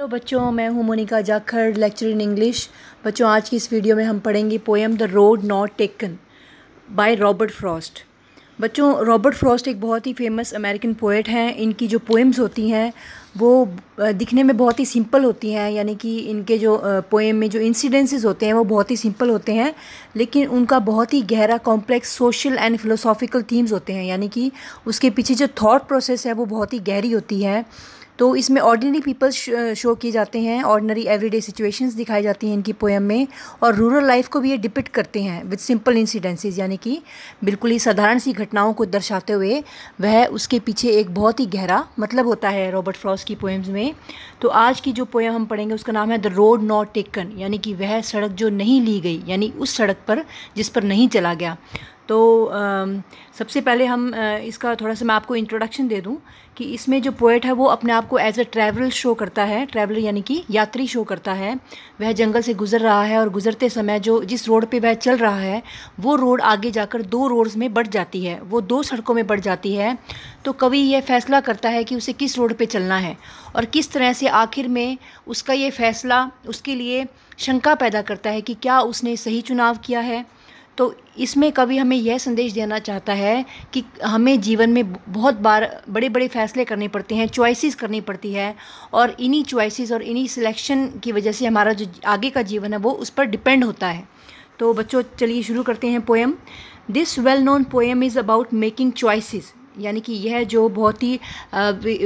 hello बच्चों मैं हूं Monika Jakhar lecture in English बच्चों आज की इस वीडियो में हम पढ़ेंगे poem the road not taken by Robert Frost बच्चों रॉबर्ट फ्रॉस्ट एक बहुत ही फेमस अमेरिकन पोएट हैं इनकी जो पोएम्स होती हैं वो दिखने में बहुत ही सिंपल होती हैं यानी कि इनके जो पोएम में जो इंसिडेंसेस होते हैं वो बहुत ही सिंपल होते हैं लेकिन उनका बहुत ही गहरा complex social and philosophical themes होते हैं यानी कि उसके पीछे जो थाट प्रोसेस है वो बहुत ही गहरी होती है तो इसमें ऑर्डिनरी पीपल्स शो किए जाते हैं ऑर्डनरी एवरीडे सिचुएशंस दिखाई जाती हैं इनकी पोएम में और रूरल लाइफ को भी ये डिपिक्ट करते हैं विद सिंपल इंसिडेंसेस यानी कि बिल्कुल ही साधारण सी घटनाओं को दर्शाते हुए वह उसके पीछे एक बहुत ही गहरा मतलब होता है रॉबर्ट फ्रॉस की पोएम्स में तो आज की जो पोएम हम पढ़ेंगे उसका नाम है द रोड नॉट टेकन यानी कि वह सड़क जो नहीं ली गई यानी उस सड़क पर जिस पर नहीं चला गया तो सबसे पहले हम इसका थोड़ा सा मैं आपको इंट्रोडक्शन दे दूं कि इसमें जो पोइट है वो अपने आप को एज अ ट्रैवल शो करता है ट्रैवलर यानी कि यात्री शो करता है वह जंगल से गुजर रहा है और गुजरते समय जो जिस रोड पे वह चल रहा है वो रोड आगे जाकर दो रोड्स में बढ़ जाती है वो दो सड़कों में बढ़ जाती है तो कवि यह फैसला करता है कि उसे किस रोड पर चलना है और किस तरह से आखिर में उसका ये फैसला उसके लिए शंका पैदा करता है कि क्या उसने सही चुनाव किया है तो इसमें कवि हमें यह संदेश देना चाहता है कि हमें जीवन में बहुत बार बड़े बड़े फैसले करने पड़ते हैं चॉइसेस करनी पड़ती है और इन्हीं चॉइसेस और इन्हीं सिलेक्शन की वजह से हमारा जो आगे का जीवन है वो उस पर डिपेंड होता है तो बच्चों चलिए शुरू करते हैं poem this well known poem is about making choices यानी कि यह जो बहुत ही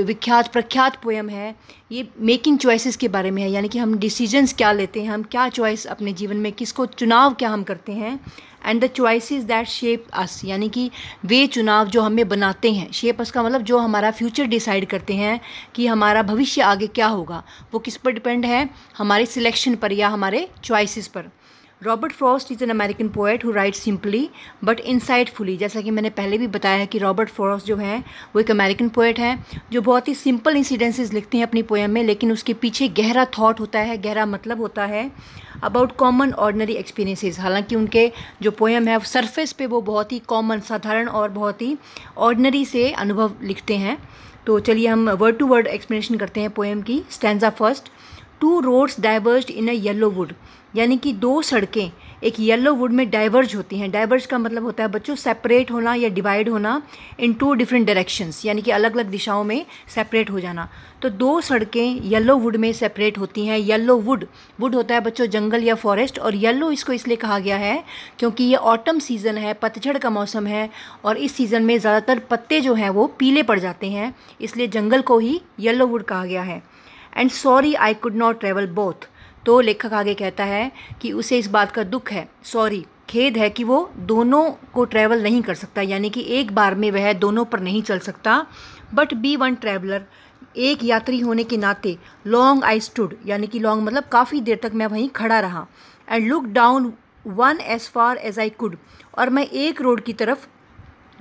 विख्यात प्रख्यात पोएम है ये मेकिंग चॉइसेस के बारे में है यानी कि हम डिसीजंस क्या लेते हैं हम क्या चॉइस अपने जीवन में किसको चुनाव क्या हम करते हैं and the choices that shape us यानी कि वे चुनाव जो हमें बनाते हैं शेप अस का मतलब जो हमारा फ्यूचर डिसाइड करते हैं कि हमारा भविष्य आगे क्या होगा वो किस पर डिपेंड है हमारे सिलेक्शन पर या हमारे चॉइसिस पर Robert Frost is an American poet who write simply but insightfully जैसा कि मैंने पहले भी बताया है कि रॉबर्ट फ्रॉस्ट जो है वो एक अमेरिकन पोएट है जो बहुत ही सिंपल इंसिडेंसेस लिखते हैं अपनी पोएम में लेकिन उसके पीछे गहरा थाट होता है गहरा मतलब होता है अबाउट कॉमन ऑर्डनरी एक्सपीरियंसिस हालांकि उनके जो पोएम है सरफेस पे वो बहुत ही कॉमन साधारण और बहुत ही ऑर्डनरी से अनुभव लिखते हैं तो चलिए हम वर्ड टू वर्ड एक्सप्लेनेशन करते हैं पोएम की stanza first two roads diverged in a yellow wood यानी कि दो सड़कें एक येलो वुड में डाइवर्ज होती हैं डाइवर्ज का मतलब होता है बच्चों सेपरेट होना या डिवाइड होना इन टू डिफरेंट डायरेक्शंस यानी कि अलग अलग दिशाओं में सेपरेट हो जाना तो दो सड़कें येलो वुड में सेपरेट होती हैं येलो वुड वुड होता है बच्चों जंगल या फॉरेस्ट और येलो इसको इसलिए कहा गया है क्योंकि ये ऑटम सीज़न है पतझड़ का मौसम है और इस सीज़न में ज़्यादातर पत्ते जो हैं वो पीले पड़ जाते हैं इसलिए जंगल को ही येलो वुड कहा गया है and sorry I could not travel both तो लेखक आगे कहता है कि उसे इस बात का दुख है सॉरी खेद है कि वो दोनों को ट्रैवल नहीं कर सकता यानी कि एक बार में वह दोनों पर नहीं चल सकता बट बी वन ट्रैवलर एक यात्री होने के नाते लॉन्ग आई स्टूड यानी कि लॉन्ग मतलब काफ़ी देर तक मैं वहीं खड़ा रहा and look down one as far as I could और मैं एक रोड की तरफ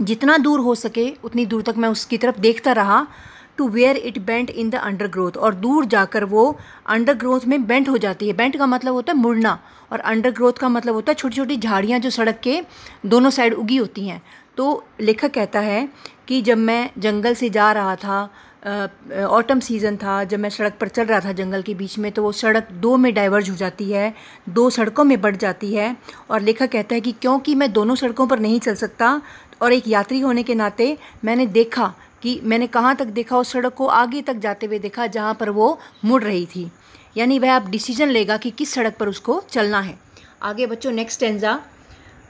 जितना दूर हो सके उतनी दूर तक मैं उसकी तरफ देखता रहा to where it bent in the undergrowth और दूर जाकर वो अंडरग्रोथ में बेंट हो जाती है बेंट का मतलब होता है मुड़ना और अंडरग्रोथ का मतलब होता है छोटी छोटी झाड़ियाँ जो सड़क के दोनों साइड उगी होती हैं तो लेखक कहता है कि जब मैं जंगल से जा रहा था ऑटम सीज़न था जब मैं सड़क पर चल रहा था जंगल के बीच में तो वो सड़क दो में डाइवर्ज हो जाती है दो सड़कों में बढ़ जाती है और लेखक कहता है कि क्योंकि मैं दोनों सड़कों पर नहीं चल सकता और एक यात्री होने के नाते मैंने देखा कि मैंने कहाँ तक देखा उस सड़क को आगे तक जाते हुए देखा जहाँ पर वो मुड़ रही थी यानी वह अब डिसीजन लेगा कि किस सड़क पर उसको चलना है आगे बच्चों next stanza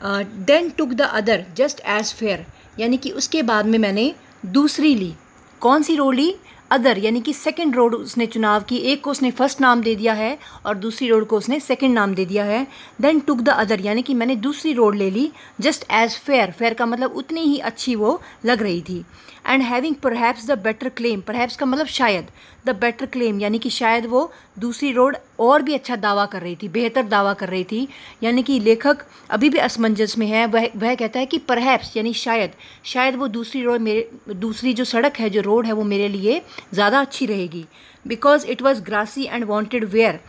then took the other just as fair यानी कि उसके बाद में मैंने दूसरी ली कौन सी रोड ली अदर यानी कि सेकेंड रोड उसने चुनाव की एक को उसने फर्स्ट नाम दे दिया है और दूसरी रोड को उसने सेकेंड नाम दे दिया है देन टुक द अदर यानी कि मैंने दूसरी रोड ले ली जस्ट एज़ फेयर फेयर का मतलब उतनी ही अच्छी वो लग रही थी and having perhaps the better claim perhaps का मतलब शायद द बेटर क्लेम यानी कि शायद वो दूसरी रोड और भी अच्छा दावा कर रही थी बेहतर दावा कर रही थी यानी कि लेखक अभी भी असमंजस में है वह वह कहता है कि परहैप्स यानी शायद शायद वो दूसरी रोड मेरे दूसरी जो सड़क है जो रोड है वो मेरे लिए ज़्यादा अच्छी रहेगी because it was grassy and wanted wear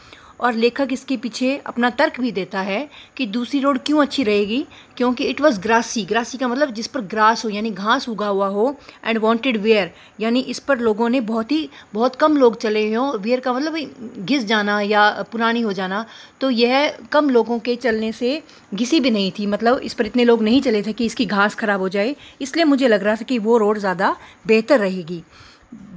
और लेखक इसके पीछे अपना तर्क भी देता है कि दूसरी रोड क्यों अच्छी रहेगी क्योंकि इट वाज ग्रासी ग्रासी का मतलब जिस पर ग्रास हो यानी घास उगा हुआ हो एंड वांटेड वेयर यानी इस पर लोगों ने बहुत ही बहुत कम लोग चले हों वेयर का मतलब घिस जाना या पुरानी हो जाना तो यह कम लोगों के चलने से घिसी भी नहीं थी मतलब इस पर इतने लोग नहीं चले थे कि इसकी घास ख़राब हो जाए इसलिए मुझे लग रहा था कि वो रोड ज़्यादा बेहतर रहेगी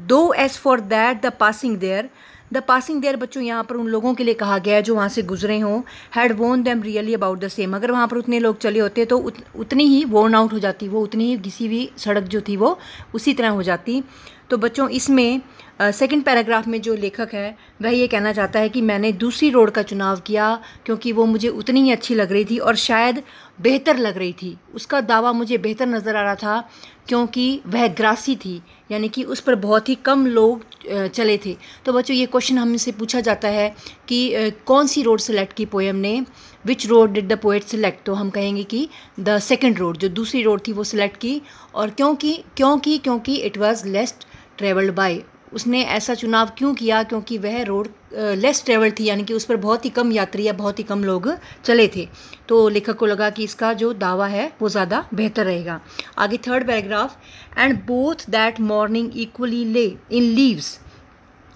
though as for that the passing there the passing there बच्चों यहाँ पर उन लोगों के लिए कहा गया है जो वहाँ से गुजरे हों had worn them really about the same अगर वहाँ पर उतने लोग चले होते तो उत, उतनी ही वोन आउट हो जाती वो उतनी ही घिसी हुई सड़क जो थी वो उसी तरह हो जाती तो बच्चों इसमें सेकंड पैराग्राफ में जो लेखक है वह ये कहना चाहता है कि मैंने दूसरी रोड का चुनाव किया क्योंकि वो मुझे उतनी ही अच्छी लग रही थी और शायद बेहतर लग रही थी उसका दावा मुझे बेहतर नज़र आ रहा था क्योंकि वह ग्रासी थी यानी कि उस पर बहुत ही कम लोग चले थे तो बच्चों ये क्वेश्चन हमसे पूछा जाता है कि कौन सी रोड सेलेक्ट की पोएम ने which road did the poet select तो हम कहेंगे कि द सेकेंड रोड जो दूसरी रोड थी वो सिलेक्ट की और क्योंकि क्योंकि क्योंकि it was least traveled by उसने ऐसा चुनाव क्यों किया क्योंकि वह रोड लेस ट्रेवल थी यानी कि उस पर बहुत ही कम यात्री या बहुत ही कम लोग चले थे तो लेखक को लगा कि इसका जो दावा है वो ज़्यादा बेहतर रहेगा आगे third paragraph and both that morning equally lay in leaves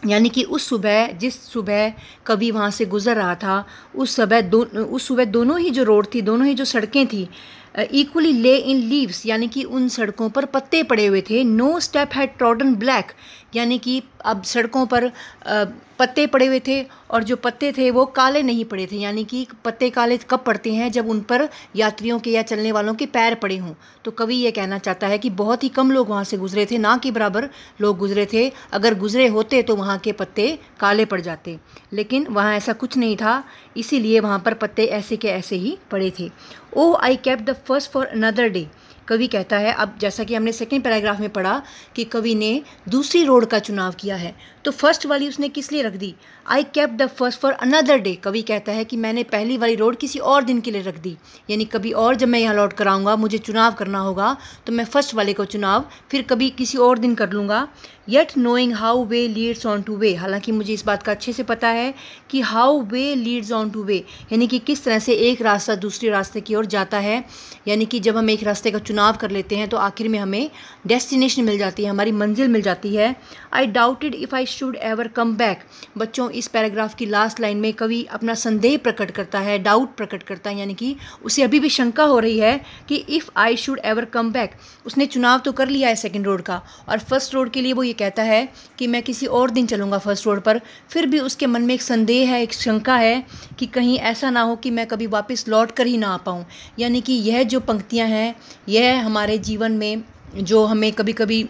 यानी कि उस सुबह जिस सुबह कवि वहाँ से गुजर रहा था उस सुबह दो उस सुबह दोनों ही जो रोड थी दोनों ही जो सड़कें थी इक्वली ले इन लीव्स यानी कि उन सड़कों पर पत्ते पड़े हुए थे no step had trodden black यानी कि अब सड़कों पर पत्ते पड़े हुए थे और जो पत्ते थे वो काले नहीं पड़े थे यानी कि पत्ते काले कब पड़ते हैं जब उन पर यात्रियों के या चलने वालों के पैर पड़े हों तो कवि ये कहना चाहता है कि बहुत ही कम लोग वहाँ से गुजरे थे ना कि बराबर लोग गुजरे थे अगर गुजरे होते तो वहाँ के पत्ते काले पड़ जाते लेकिन वहाँ ऐसा कुछ नहीं था इसीलिए वहाँ पर पत्ते ऐसे के ऐसे ही पड़े थे oh I kept the first for another day कवि कहता है अब जैसा कि हमने सेकेंड पैराग्राफ में पढ़ा कि कवि ने दूसरी रोड का चुनाव किया है तो फर्स्ट वाली उसने किस लिए रख दी I kept the first for another day कवि कहता है कि मैंने पहली वाली रोड किसी और दिन के लिए रख दी यानी कभी और जब मैं यहाँ लौट कर आऊँगा मुझे चुनाव करना होगा तो मैं फर्स्ट वाले को चुनाव फिर कभी किसी और दिन कर लूँगा yet knowing how way leads on to way हालांकि मुझे इस बात का अच्छे से पता है कि how way leads on to way यानी कि किस तरह से एक रास्ता दूसरे रास्ते की ओर जाता है यानी कि जब हम एक रास्ते का चुनाव चुनाव कर लेते हैं तो आखिर में हमें डेस्टिनेशन मिल जाती है हमारी मंजिल मिल जाती है I doubted if I should ever come back बच्चों इस पैराग्राफ की लास्ट लाइन में कवि अपना संदेह प्रकट करता है डाउट प्रकट करता है यानी कि उसे अभी भी शंका हो रही है कि if I should ever come back उसने चुनाव तो कर लिया है सेकेंड रोड का और फर्स्ट रोड के लिए वो ये कहता है कि मैं किसी और दिन चलूँगा फर्स्ट रोड पर फिर भी उसके मन में एक संदेह है एक शंका है कि कहीं ऐसा ना हो कि मैं कभी वापस लौट कर ही ना आ पाऊँ यानी कि यह जो पंक्तियाँ हैं यह है हमारे जीवन में जो हमें कभी कभी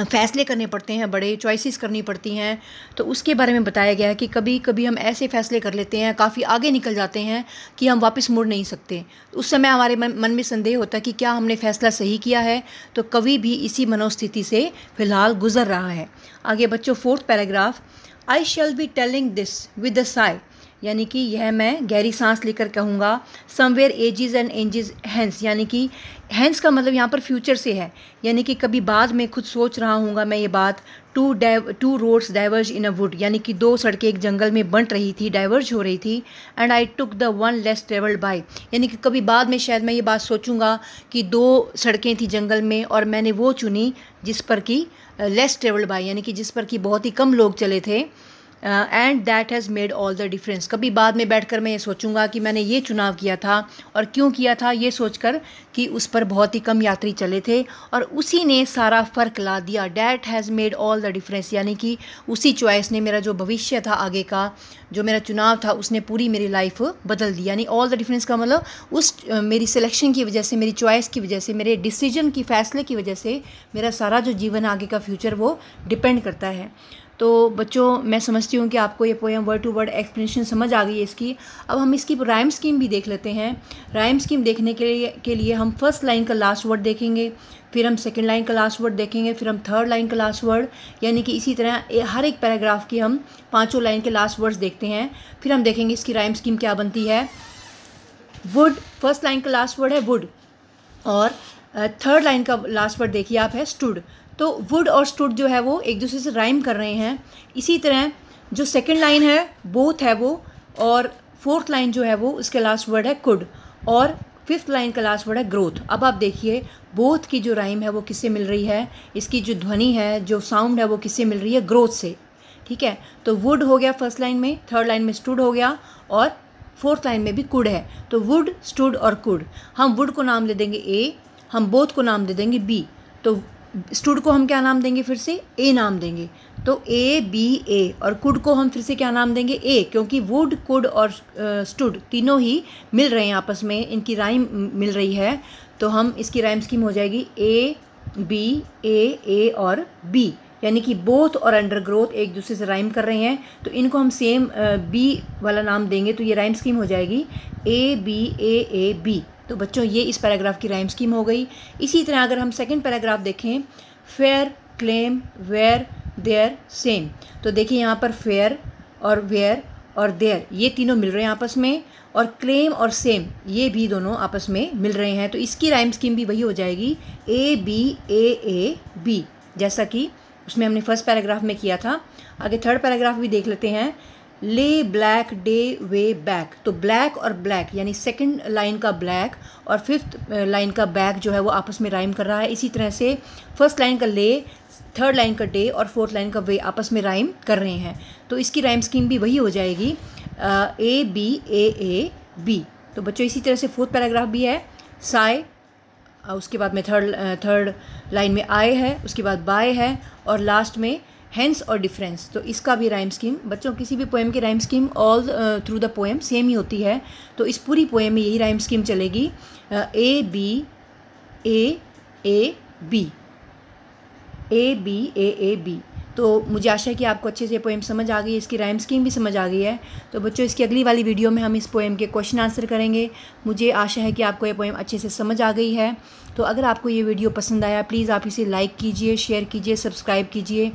फैसले करने पड़ते हैं बड़े चॉइसेस करनी पड़ती हैं तो उसके बारे में बताया गया है कि कभी कभी हम ऐसे फैसले कर लेते हैं काफ़ी आगे निकल जाते हैं कि हम वापस मुड़ नहीं सकते उस समय हमारे मन में संदेह होता है कि क्या हमने फैसला सही किया है तो कवि भी इसी मनोस्थिति से फिलहाल गुजर रहा है आगे बच्चों fourth paragraph I shall be telling this with a sigh यानी कि यह मैं गहरी सांस लेकर कहूँगा somewhere ages and ages hence यानी कि हैंस का मतलब यहाँ पर फ्यूचर से है यानी कि कभी बाद में खुद सोच रहा हूँ मैं ये बात two dive two roads diverged in a wood यानी कि दो सड़कें एक जंगल में बंट रही थी डाइवर्ज हो रही थी and I took the one less traveled by यानी कि कभी बाद में शायद मैं ये बात सोचूंगा कि दो सड़कें थी जंगल में और मैंने वो चुनी जिस पर कि लेस ट्रेवल्ड बाय यानी कि जिस पर कि बहुत ही कम लोग चले थे and that has made all the difference कभी बाद में बैठकर मैं ये सोचूंगा कि मैंने ये चुनाव किया था और क्यों किया था ये सोचकर कि उस पर बहुत ही कम यात्री चले थे और उसी ने सारा फ़र्क ला दिया that has made all the difference यानी कि उसी चॉइस ने मेरा जो भविष्य था आगे का जो मेरा चुनाव था उसने पूरी मेरी लाइफ बदल दी यानी ऑल द डिफरेंस का मतलब उस uh, मेरी सिलेक्शन की वजह से मेरी चॉइस की वजह से मेरे डिसीजन की फ़ैसले की वजह से मेरा सारा जो जीवन आगे का फ्यूचर वो डिपेंड करता है तो बच्चों मैं समझती हूँ कि आपको ये poem word to word explanation समझ आ गई है इसकी अब हम इसकी राइम स्कीम भी देख लेते हैं राइम स्कीम देखने के लिए के लिए हम फर्स्ट लाइन का लास्ट वर्ड देखेंगे फिर हम सेकेंड लाइन का लास्ट वर्ड देखेंगे फिर हम थर्ड लाइन का लास्ट वर्ड यानी कि इसी तरह हर एक पैराग्राफ की हम पाँचों लाइन के लास्ट वर्ड्स देखते हैं फिर हम देखेंगे इसकी राइम स्कीम क्या बनती है वुड फर्स्ट लाइन का लास्ट वर्ड है वुड और थर्ड लाइन का लास्ट वर्ड देखिए आप है स्टूड तो वुड और स्टूड जो है वो एक दूसरे से राइम कर रहे हैं इसी तरह जो सेकेंड लाइन है बोथ है वो और फोर्थ लाइन जो है वो उसका लास्ट वर्ड है कुड और फिफ्थ लाइन का लास्ट वर्ड है ग्रोथ अब आप देखिए बोथ की जो राइम है वो किससे मिल रही है इसकी जो ध्वनि है जो साउंड है वो किससे मिल रही है ग्रोथ से ठीक है तो वुड हो गया फर्स्ट लाइन में थर्ड लाइन में स्टूड हो गया और फोर्थ लाइन में भी कुड है तो वुड स्टूड और कुड हम वुड को नाम दे देंगे ए हम बोथ को नाम दे देंगे बी तो स्टूड को हम क्या नाम देंगे फिर से ए नाम देंगे तो ए बी ए और कुड को हम फिर से क्या नाम देंगे ए क्योंकि वुड कुड और स्टूड तीनों ही मिल रहे हैं आपस में इनकी राइम मिल रही है तो हम इसकी राइम स्कीम हो जाएगी ए बी ए ए और बी यानी कि बोथ और अंडर ग्रोथ एक दूसरे से राइम कर रहे हैं तो इनको हम सेम बी वाला नाम देंगे तो ये राइम स्कीम हो जाएगी ए बी ए ए बी तो बच्चों ये इस पैराग्राफ की राइम स्कीम हो गई इसी तरह अगर हम सेकेंड पैराग्राफ देखें fair claim wear there same तो देखिए यहाँ पर फेयर और वेयर और देयर ये तीनों मिल रहे हैं आपस में और क्लेम और सेम ये भी दोनों आपस में मिल रहे हैं तो इसकी राइम स्कीम भी वही हो जाएगी ए बी ए ए बी जैसा कि उसमें हमने फर्स्ट पैराग्राफ में किया था आगे थर्ड पैराग्राफ भी देख लेते हैं lay black day way back तो ब्लैक और ब्लैक यानी सेकंड लाइन का ब्लैक और फिफ्थ लाइन का बैक जो है वो आपस में राइम कर रहा है इसी तरह से फर्स्ट लाइन का ले थर्ड लाइन का डे और फोर्थ लाइन का वे आपस में राइम कर रहे हैं तो इसकी राइम स्कीम भी वही हो जाएगी ए बी ए ए बी तो बच्चों इसी तरह से फोर्थ पैराग्राफ भी है साय उसके बाद में थर्ड थर्ड लाइन में आए है उसके बाद बाय है और लास्ट में हैंस और डिफरेंस तो इसका भी राइम स्कीम बच्चों किसी भी पोएम की rhyme scheme all through the poem same ही होती है तो इस पूरी पोएम में यही राइम स्कीम चलेगी A B A A B A B A A B तो मुझे आशा है कि आपको अच्छे से पोएम समझ आ गई है इसकी राइम स्कीम भी समझ आ गई है तो बच्चों इसकी अगली वाली वीडियो में हम इस पोएम के क्वेश्चन आंसर करेंगे मुझे आशा है कि आपको ये पोएम अच्छे से समझ आ गई है तो अगर आपको ये वीडियो पसंद आया प्लीज़ आप इसे लाइक कीजिए शेयर कीजिए सब्सक्राइब कीजिए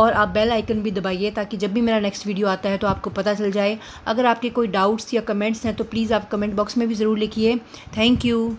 और आप बेल आइकन भी दबाइए ताकि जब भी मेरा नेक्स्ट वीडियो आता है तो आपको पता चल जाए अगर आपके कोई डाउट्स या कमेंट्स हैं तो प्लीज़ आप कमेंट बॉक्स में भी ज़रूर लिखिए थैंक यू